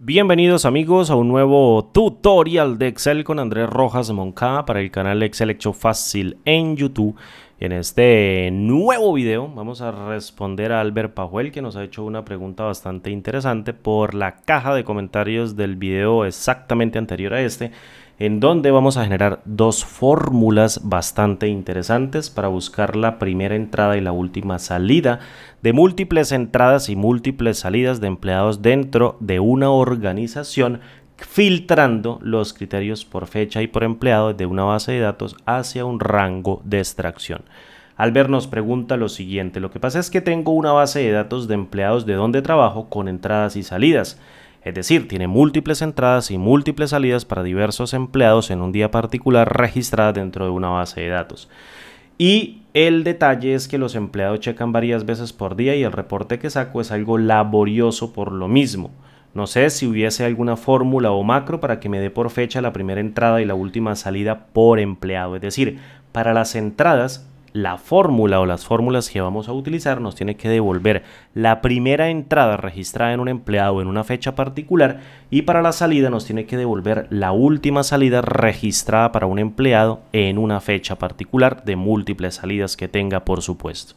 Bienvenidos amigos a un nuevo tutorial de Excel con Andrés Rojas Moncada para el canal Excel Hecho Fácil en YouTube. En este nuevo video vamos a responder a Albert Pajuel que nos ha hecho una pregunta bastante interesante por la caja de comentarios del video exactamente anterior a este en donde vamos a generar dos fórmulas bastante interesantes para buscar la primera entrada y la última salida de múltiples entradas y múltiples salidas de empleados dentro de una organización filtrando los criterios por fecha y por empleado de una base de datos hacia un rango de extracción. Albert nos pregunta lo siguiente, lo que pasa es que tengo una base de datos de empleados de donde trabajo con entradas y salidas. Es decir, tiene múltiples entradas y múltiples salidas para diversos empleados en un día particular registrada dentro de una base de datos. Y el detalle es que los empleados checan varias veces por día y el reporte que saco es algo laborioso por lo mismo. No sé si hubiese alguna fórmula o macro para que me dé por fecha la primera entrada y la última salida por empleado. Es decir, para las entradas la fórmula o las fórmulas que vamos a utilizar nos tiene que devolver la primera entrada registrada en un empleado en una fecha particular y para la salida nos tiene que devolver la última salida registrada para un empleado en una fecha particular de múltiples salidas que tenga por supuesto.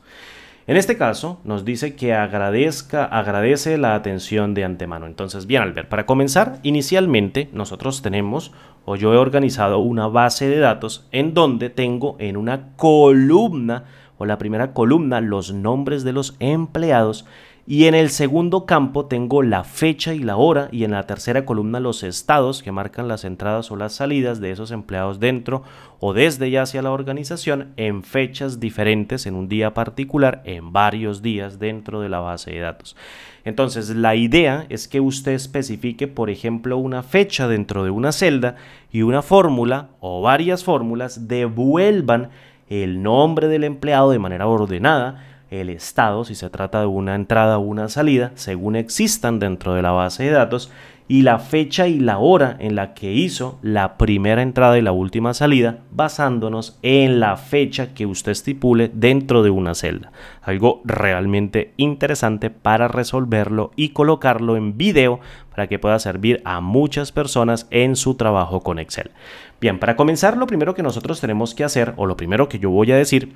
En este caso, nos dice que agradezca, agradece la atención de antemano. Entonces, bien, Albert, para comenzar, inicialmente nosotros tenemos o yo he organizado una base de datos en donde tengo en una columna o la primera columna los nombres de los empleados y en el segundo campo tengo la fecha y la hora y en la tercera columna los estados que marcan las entradas o las salidas de esos empleados dentro o desde ya hacia la organización en fechas diferentes en un día particular, en varios días dentro de la base de datos. Entonces, la idea es que usted especifique, por ejemplo, una fecha dentro de una celda y una fórmula o varias fórmulas devuelvan el nombre del empleado de manera ordenada el estado, si se trata de una entrada o una salida, según existan dentro de la base de datos, y la fecha y la hora en la que hizo la primera entrada y la última salida, basándonos en la fecha que usted estipule dentro de una celda. Algo realmente interesante para resolverlo y colocarlo en video para que pueda servir a muchas personas en su trabajo con Excel. Bien, para comenzar, lo primero que nosotros tenemos que hacer, o lo primero que yo voy a decir,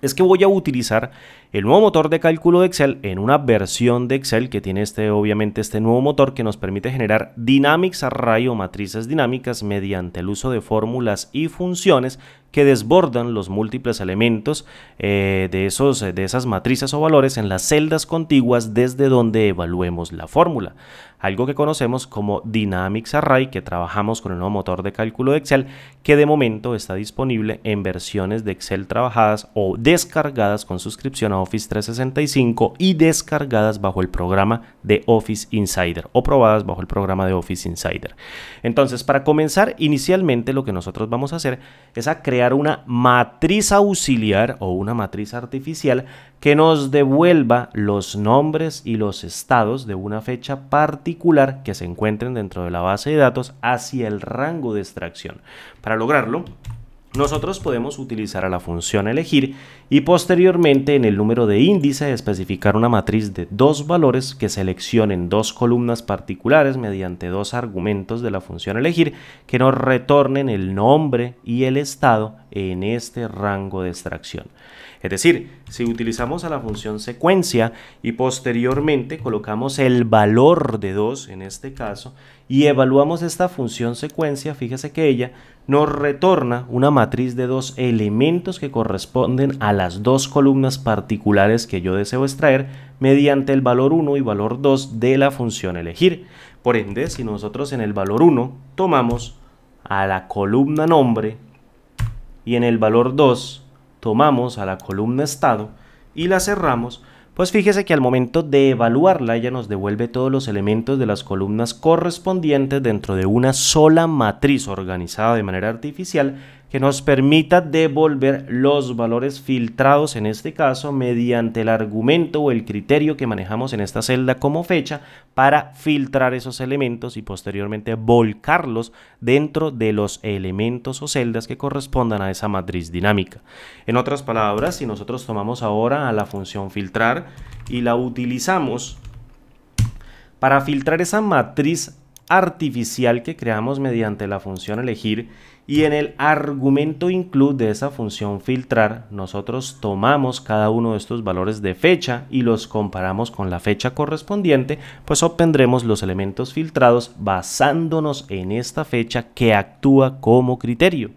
es que voy a utilizar el nuevo motor de cálculo de Excel en una versión de Excel que tiene este, obviamente este nuevo motor que nos permite generar dynamics array o matrices dinámicas mediante el uso de fórmulas y funciones que desbordan los múltiples elementos eh, de, esos, de esas matrices o valores en las celdas contiguas desde donde evaluemos la fórmula algo que conocemos como Dynamics Array, que trabajamos con el nuevo motor de cálculo de Excel, que de momento está disponible en versiones de Excel trabajadas o descargadas con suscripción a Office 365 y descargadas bajo el programa de Office Insider o probadas bajo el programa de Office Insider. Entonces, para comenzar, inicialmente lo que nosotros vamos a hacer es a crear una matriz auxiliar o una matriz artificial que nos devuelva los nombres y los estados de una fecha particular que se encuentren dentro de la base de datos hacia el rango de extracción. Para lograrlo, nosotros podemos utilizar a la función elegir y posteriormente en el número de índice especificar una matriz de dos valores que seleccionen dos columnas particulares mediante dos argumentos de la función elegir que nos retornen el nombre y el estado en este rango de extracción. Es decir, si utilizamos a la función secuencia y posteriormente colocamos el valor de 2 en este caso y evaluamos esta función secuencia, fíjese que ella nos retorna una matriz de dos elementos que corresponden a las dos columnas particulares que yo deseo extraer mediante el valor 1 y valor 2 de la función elegir. Por ende, si nosotros en el valor 1 tomamos a la columna nombre y en el valor 2 tomamos a la columna estado y la cerramos, pues fíjese que al momento de evaluarla ella nos devuelve todos los elementos de las columnas correspondientes dentro de una sola matriz organizada de manera artificial que nos permita devolver los valores filtrados en este caso mediante el argumento o el criterio que manejamos en esta celda como fecha para filtrar esos elementos y posteriormente volcarlos dentro de los elementos o celdas que correspondan a esa matriz dinámica. En otras palabras, si nosotros tomamos ahora a la función filtrar y la utilizamos para filtrar esa matriz artificial que creamos mediante la función elegir y en el argumento include de esa función filtrar, nosotros tomamos cada uno de estos valores de fecha y los comparamos con la fecha correspondiente, pues obtendremos los elementos filtrados basándonos en esta fecha que actúa como criterio.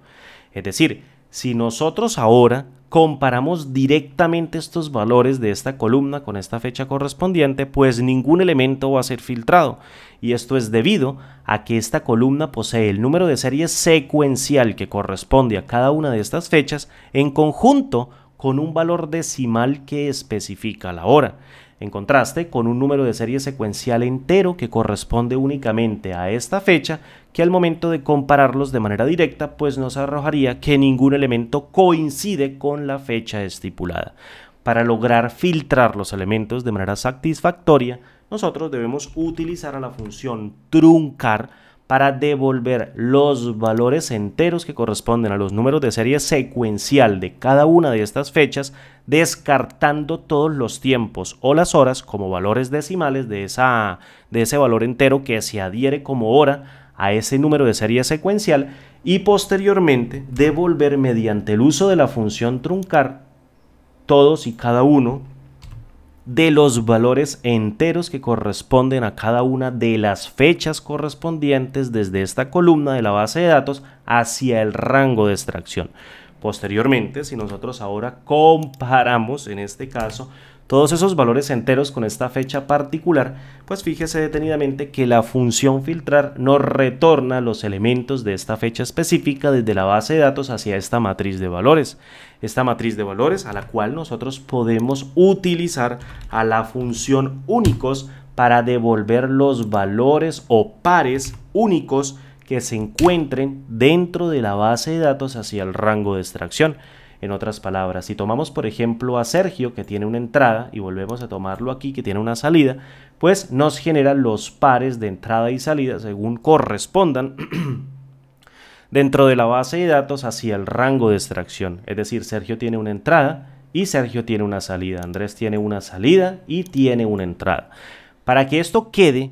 Es decir, si nosotros ahora comparamos directamente estos valores de esta columna con esta fecha correspondiente, pues ningún elemento va a ser filtrado. Y esto es debido a que esta columna posee el número de serie secuencial que corresponde a cada una de estas fechas en conjunto con un valor decimal que especifica la hora en contraste con un número de serie secuencial entero que corresponde únicamente a esta fecha, que al momento de compararlos de manera directa, pues nos arrojaría que ningún elemento coincide con la fecha estipulada. Para lograr filtrar los elementos de manera satisfactoria, nosotros debemos utilizar a la función truncar para devolver los valores enteros que corresponden a los números de serie secuencial de cada una de estas fechas descartando todos los tiempos o las horas como valores decimales de, ese valor entero que se adhiere como hora a ese número de serie secuencial y posteriormente devolver mediante el uso de la función truncar todos y cada uno de los valores enteros que corresponden a cada una de las fechas correspondientes desde esta columna de la base de datos hacia el rango de extracción. Posteriormente, si nosotros ahora comparamos, en este caso, todos esos valores enteros con esta fecha particular, pues fíjese detenidamente que la función filtrar nos retorna los elementos de esta fecha específica desde la base de datos hacia esta matriz de valores. Esta matriz de valores a la cual nosotros podemos utilizar a la función únicos para devolver los valores o pares únicos que se encuentren dentro de la base de datos hacia el rango de extracción. En otras palabras, si tomamos por ejemplo a Sergio que tiene una entrada y volvemos a tomarlo aquí que tiene una salida, pues nos genera los pares de entrada y salida según correspondan dentro de la base de datos hacia el rango de extracción. Es decir, Sergio tiene una entrada y Sergio tiene una salida, Andrés tiene una salida y tiene una entrada. Para que esto quede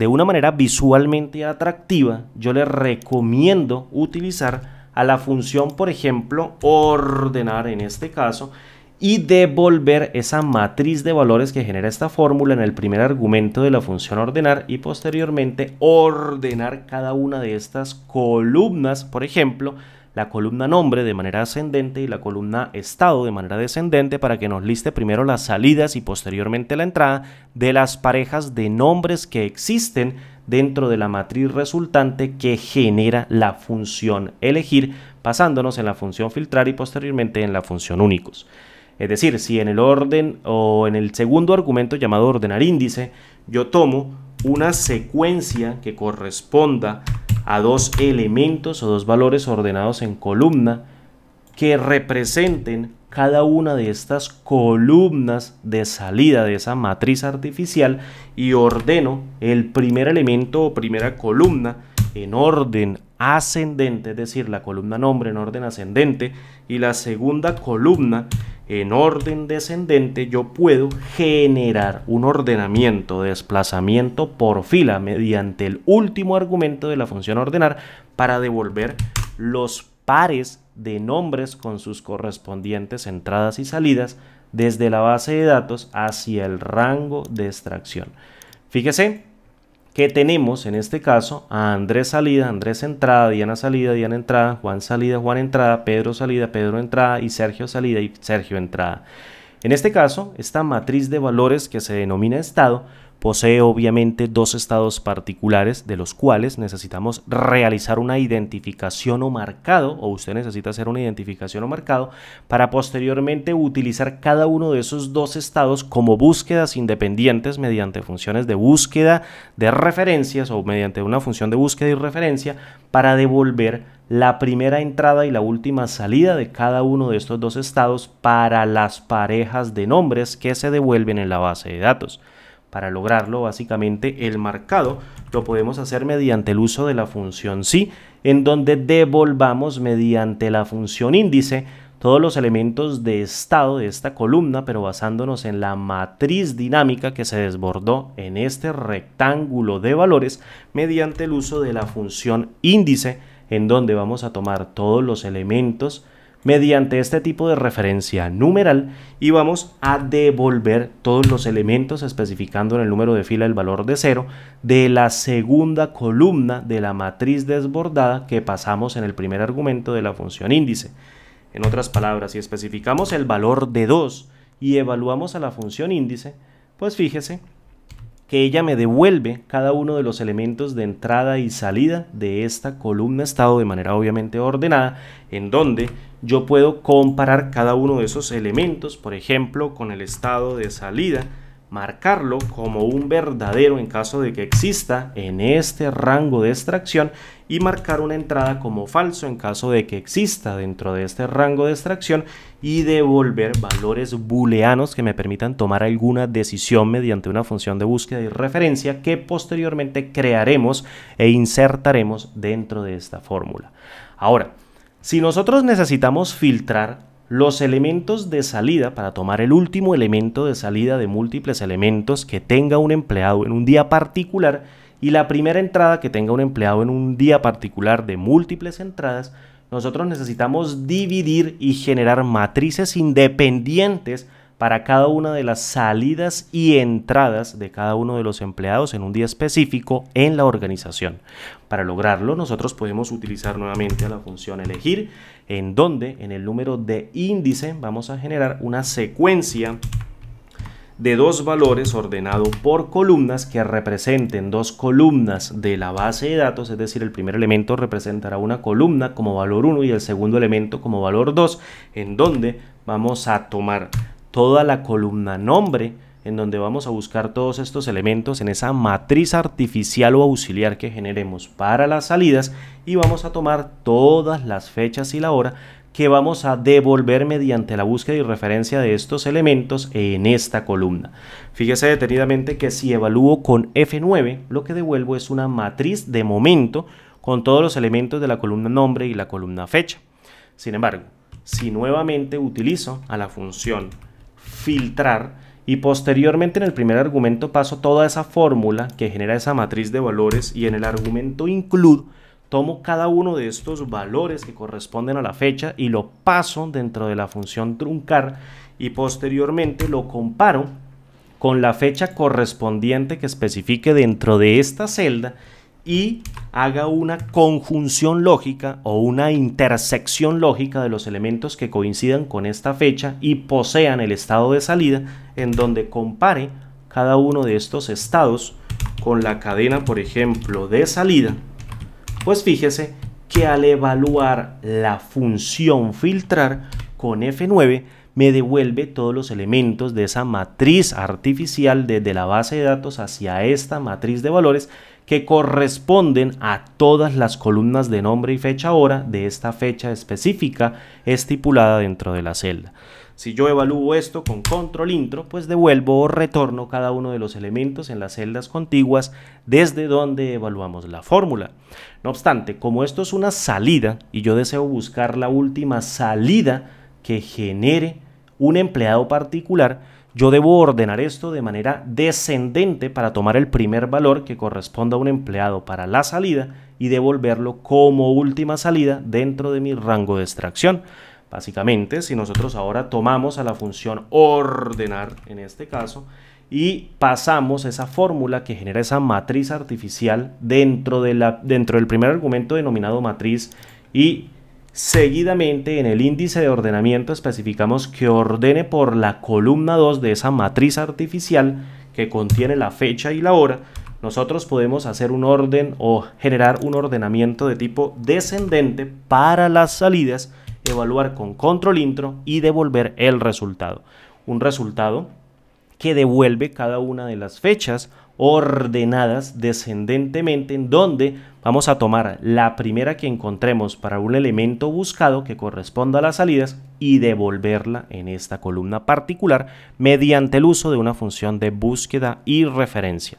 de una manera visualmente atractiva, yo le recomiendo utilizar a la función, por ejemplo, ordenar en este caso, y devolver esa matriz de valores que genera esta fórmula en el primer argumento de la función ordenar y posteriormente ordenar cada una de estas columnas, por ejemplo, la columna nombre de manera ascendente y la columna estado de manera descendente para que nos liste primero las salidas y posteriormente la entrada de las parejas de nombres que existen dentro de la matriz resultante que genera la función elegir, pasándonos en la función filtrar y posteriormente en la función únicos. Es decir, si en el orden o en el segundo argumento llamado ordenar índice, yo tomo una secuencia que corresponda a dos elementos o dos valores ordenados en columna que representen cada una de estas columnas de salida de esa matriz artificial y ordeno el primer elemento o primera columna en orden ascendente, es decir, la columna nombre en orden ascendente y la segunda columna en orden descendente, yo puedo generar un ordenamiento de desplazamiento por fila mediante el último argumento de la función ordenar para devolver los pares de nombres con sus correspondientes entradas y salidas desde la base de datos hacia el rango de extracción. Fíjese que tenemos en este caso a Andrés salida, Andrés entrada, Diana salida, Diana entrada, Juan salida, Juan entrada, Pedro salida, Pedro entrada y Sergio salida y Sergio entrada. En este caso, esta matriz de valores que se denomina estado Posee obviamente dos estados particulares de los cuales necesitamos realizar una identificación o marcado, o usted necesita hacer una identificación o marcado, para posteriormente utilizar cada uno de esos dos estados como búsquedas independientes mediante funciones de búsqueda de referencias o mediante una función de búsqueda y referencia para devolver la primera entrada y la última salida de cada uno de estos dos estados para las parejas de nombres que se devuelven en la base de datos. Para lograrlo, básicamente, el marcado lo podemos hacer mediante el uso de la función sí, en donde devolvamos mediante la función índice todos los elementos de estado de esta columna, pero basándonos en la matriz dinámica que se desbordó en este rectángulo de valores mediante el uso de la función índice, en donde vamos a tomar todos los elementos mediante este tipo de referencia numeral y vamos a devolver todos los elementos especificando en el número de fila el valor de 0 de la segunda columna de la matriz desbordada que pasamos en el primer argumento de la función índice. En otras palabras, si especificamos el valor de 2 y evaluamos a la función índice, pues fíjese que ella me devuelve cada uno de los elementos de entrada y salida de esta columna estado de manera obviamente ordenada, en donde yo puedo comparar cada uno de esos elementos, por ejemplo, con el estado de salida marcarlo como un verdadero en caso de que exista en este rango de extracción y marcar una entrada como falso en caso de que exista dentro de este rango de extracción y devolver valores booleanos que me permitan tomar alguna decisión mediante una función de búsqueda y referencia que posteriormente crearemos e insertaremos dentro de esta fórmula. Ahora, si nosotros necesitamos filtrar los elementos de salida, para tomar el último elemento de salida de múltiples elementos que tenga un empleado en un día particular y la primera entrada que tenga un empleado en un día particular de múltiples entradas, nosotros necesitamos dividir y generar matrices independientes para cada una de las salidas y entradas de cada uno de los empleados en un día específico en la organización. Para lograrlo, nosotros podemos utilizar nuevamente la función elegir, en donde en el número de índice vamos a generar una secuencia de dos valores ordenado por columnas que representen dos columnas de la base de datos, es decir, el primer elemento representará una columna como valor 1 y el segundo elemento como valor 2, en donde vamos a tomar toda la columna nombre, en donde vamos a buscar todos estos elementos en esa matriz artificial o auxiliar que generemos para las salidas y vamos a tomar todas las fechas y la hora que vamos a devolver mediante la búsqueda y referencia de estos elementos en esta columna. Fíjese detenidamente que si evalúo con F9, lo que devuelvo es una matriz de momento con todos los elementos de la columna nombre y la columna fecha. Sin embargo, si nuevamente utilizo a la función filtrar y posteriormente en el primer argumento paso toda esa fórmula que genera esa matriz de valores y en el argumento include tomo cada uno de estos valores que corresponden a la fecha y lo paso dentro de la función truncar y posteriormente lo comparo con la fecha correspondiente que especifique dentro de esta celda y haga una conjunción lógica o una intersección lógica de los elementos que coincidan con esta fecha y posean el estado de salida en donde compare cada uno de estos estados con la cadena, por ejemplo, de salida, pues fíjese que al evaluar la función filtrar con F9 me devuelve todos los elementos de esa matriz artificial desde la base de datos hacia esta matriz de valores que corresponden a todas las columnas de nombre y fecha hora de esta fecha específica estipulada dentro de la celda. Si yo evalúo esto con control intro, pues devuelvo o retorno cada uno de los elementos en las celdas contiguas desde donde evaluamos la fórmula. No obstante, como esto es una salida y yo deseo buscar la última salida que genere un empleado particular, yo debo ordenar esto de manera descendente para tomar el primer valor que corresponda a un empleado para la salida y devolverlo como última salida dentro de mi rango de extracción. Básicamente, si nosotros ahora tomamos a la función ordenar, en este caso, y pasamos esa fórmula que genera esa matriz artificial dentro, de la, dentro del primer argumento denominado matriz y Seguidamente en el índice de ordenamiento especificamos que ordene por la columna 2 de esa matriz artificial que contiene la fecha y la hora. Nosotros podemos hacer un orden o generar un ordenamiento de tipo descendente para las salidas, evaluar con control intro y devolver el resultado. Un resultado que devuelve cada una de las fechas ordenadas descendentemente, en donde vamos a tomar la primera que encontremos para un elemento buscado que corresponda a las salidas y devolverla en esta columna particular mediante el uso de una función de búsqueda y referencia.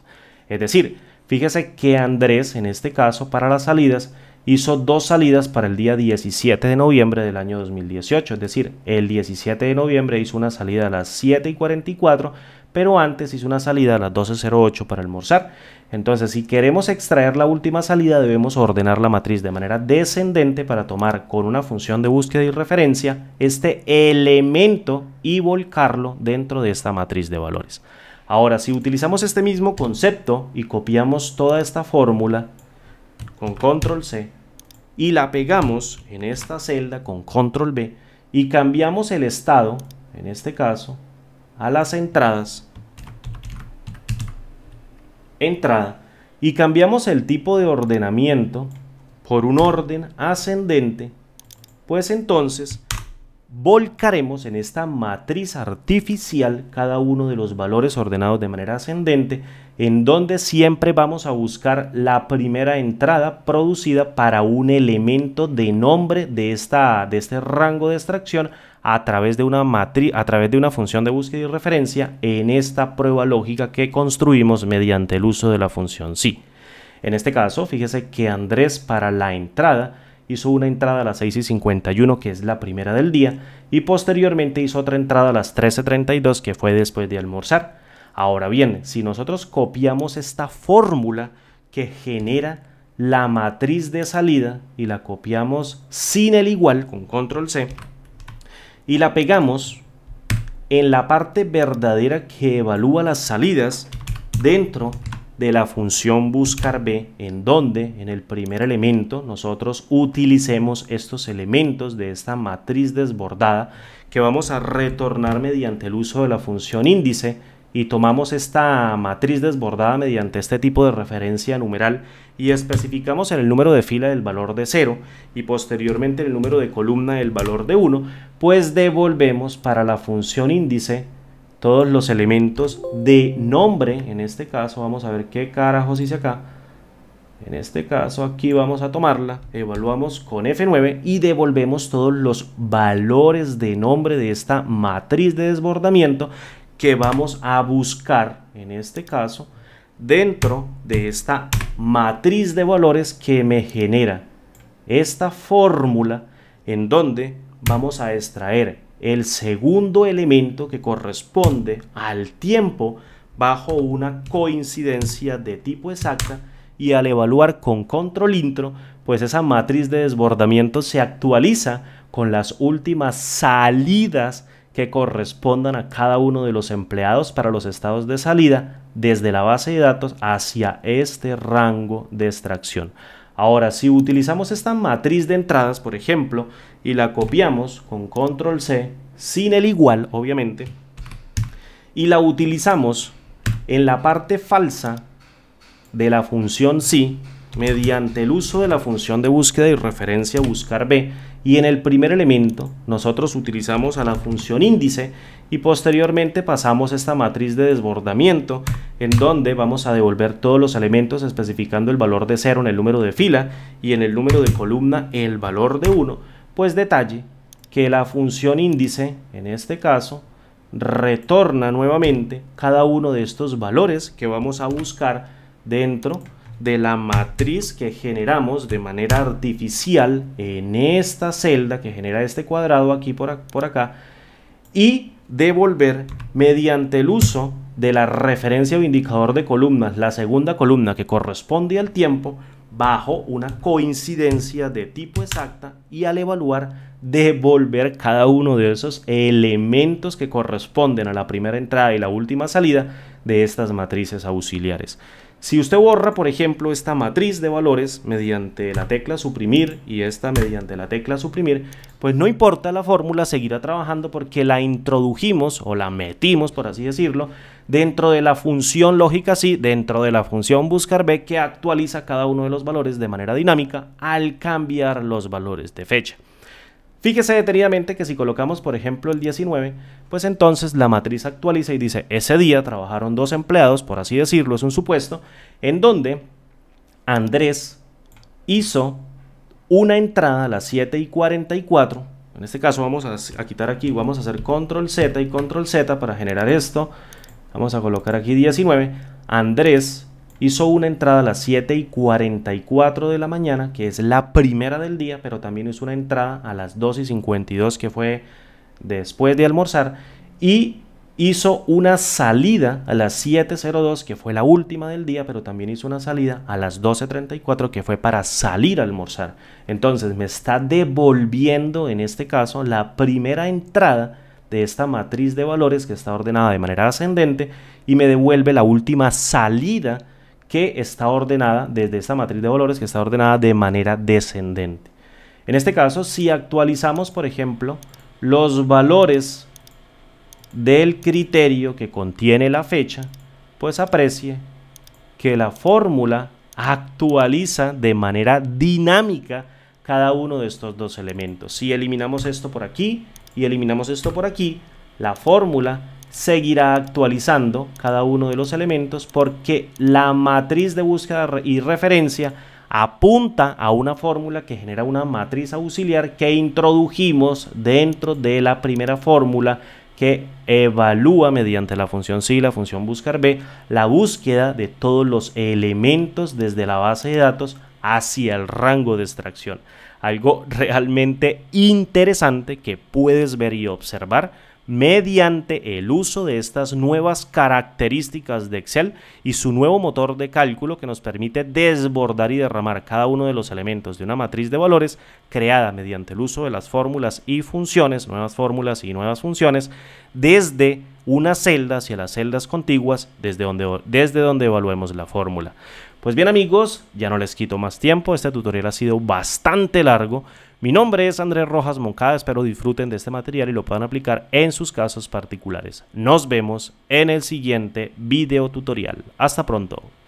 Es decir, fíjese que Andrés, en este caso para las salidas, hizo dos salidas para el día 17 de noviembre del año 2018, es decir, el 17 de noviembre hizo una salida a las 7 y 44 pero antes hice una salida a las 12.08 para almorzar. Entonces, si queremos extraer la última salida, debemos ordenar la matriz de manera descendente para tomar con una función de búsqueda y referencia este elemento y volcarlo dentro de esta matriz de valores. Ahora, si utilizamos este mismo concepto y copiamos toda esta fórmula con control C y la pegamos en esta celda con control B y cambiamos el estado, en este caso, a las entradas, entrada, y cambiamos el tipo de ordenamiento por un orden ascendente, pues entonces volcaremos en esta matriz artificial cada uno de los valores ordenados de manera ascendente, en donde siempre vamos a buscar la primera entrada producida para un elemento de nombre de, de este rango de extracción a través de una a través de una función de búsqueda y referencia en esta prueba lógica que construimos mediante el uso de la función sí. En este caso, fíjese que Andrés para la entrada hizo una entrada a las 6 y 51, que es la primera del día, y posteriormente hizo otra entrada a las 13.32, que fue después de almorzar. Ahora bien, si nosotros copiamos esta fórmula que genera la matriz de salida y la copiamos sin el igual, con control C, y la pegamos en la parte verdadera que evalúa las salidas dentro de de la función buscar b, en donde en el primer elemento nosotros utilicemos estos elementos de esta matriz desbordada que vamos a retornar mediante el uso de la función índice y tomamos esta matriz desbordada mediante este tipo de referencia numeral y especificamos en el número de fila el valor de 0 y posteriormente en el número de columna el valor de 1, pues devolvemos para la función índice todos los elementos de nombre. En este caso vamos a ver qué carajos hice acá. En este caso aquí vamos a tomarla, evaluamos con F9 y devolvemos todos los valores de nombre de esta matriz de desbordamiento que vamos a buscar, en este caso, dentro de esta matriz de valores que me genera esta fórmula en donde vamos a extraer el segundo elemento que corresponde al tiempo bajo una coincidencia de tipo exacta y al evaluar con control intro, pues esa matriz de desbordamiento se actualiza con las últimas salidas que correspondan a cada uno de los empleados para los estados de salida desde la base de datos hacia este rango de extracción. Ahora, si utilizamos esta matriz de entradas, por ejemplo, y la copiamos con control C, sin el igual, obviamente, y la utilizamos en la parte falsa de la función sí mediante el uso de la función de búsqueda y referencia buscar b y en el primer elemento nosotros utilizamos a la función índice y posteriormente pasamos esta matriz de desbordamiento en donde vamos a devolver todos los elementos especificando el valor de 0 en el número de fila y en el número de columna el valor de 1 pues detalle que la función índice, en este caso, retorna nuevamente cada uno de estos valores que vamos a buscar dentro de la matriz que generamos de manera artificial en esta celda que genera este cuadrado aquí por, acá y devolver mediante el uso de la referencia o indicador de columnas, la segunda columna que corresponde al tiempo, bajo una coincidencia de tipo exacta y al evaluar devolver cada uno de esos elementos que corresponden a la primera entrada y la última salida de estas matrices auxiliares. Si usted borra, por ejemplo, esta matriz de valores mediante la tecla suprimir y esta mediante la tecla suprimir, pues no importa, la fórmula seguirá trabajando porque la introdujimos o la metimos, por así decirlo, dentro de la función lógica sí, dentro de la función buscar b que actualiza cada uno de los valores de manera dinámica al cambiar los valores de fecha. Fíjese detenidamente que si colocamos, por ejemplo, el 19, pues entonces la matriz actualiza y dice, ese día trabajaron dos empleados, por así decirlo, es un supuesto, en donde Andrés hizo una entrada a las 7 y 44. En este caso vamos a, quitar aquí, vamos a hacer control Z y control Z para generar esto. Vamos a colocar aquí 19. Andrés hizo una entrada a las 7 y 44 de la mañana, que es la primera del día, pero también hizo una entrada a las 2 y 52, que fue después de almorzar. Y hizo una salida a las 7.02, que fue la última del día, pero también hizo una salida a las 12.34, que fue para salir a almorzar. Entonces me está devolviendo, en este caso, la primera entrada de esta matriz de valores que está ordenada de manera ascendente y me devuelve la última salida que está ordenada desde esta matriz de valores que está ordenada de manera descendente. En este caso, si actualizamos, por ejemplo, los valores del criterio que contiene la fecha, pues aprecie que la fórmula actualiza de manera dinámica cada uno de estos dos elementos. Si eliminamos esto por aquí, y eliminamos esto por aquí, la fórmula seguirá actualizando cada uno de los elementos porque la matriz de búsqueda y referencia apunta a una fórmula que genera una matriz auxiliar que introdujimos dentro de la primera fórmula que evalúa mediante la función sí, la función buscar b, la búsqueda de todos los elementos desde la base de datos hacia el rango de extracción algo realmente interesante que puedes ver y observar mediante el uso de estas nuevas características de Excel y su nuevo motor de cálculo que nos permite desbordar y derramar cada uno de los elementos de una matriz de valores creada mediante el uso de las fórmulas y funciones, nuevas fórmulas y nuevas funciones, desde una celda hacia las celdas contiguas desde donde, desde donde evaluemos la fórmula. Pues bien amigos, ya no les quito más tiempo, este tutorial ha sido bastante largo. Mi nombre es Andrés Rojas Moncada, espero disfruten de este material y lo puedan aplicar en sus casos particulares. Nos vemos en el siguiente video tutorial. Hasta pronto.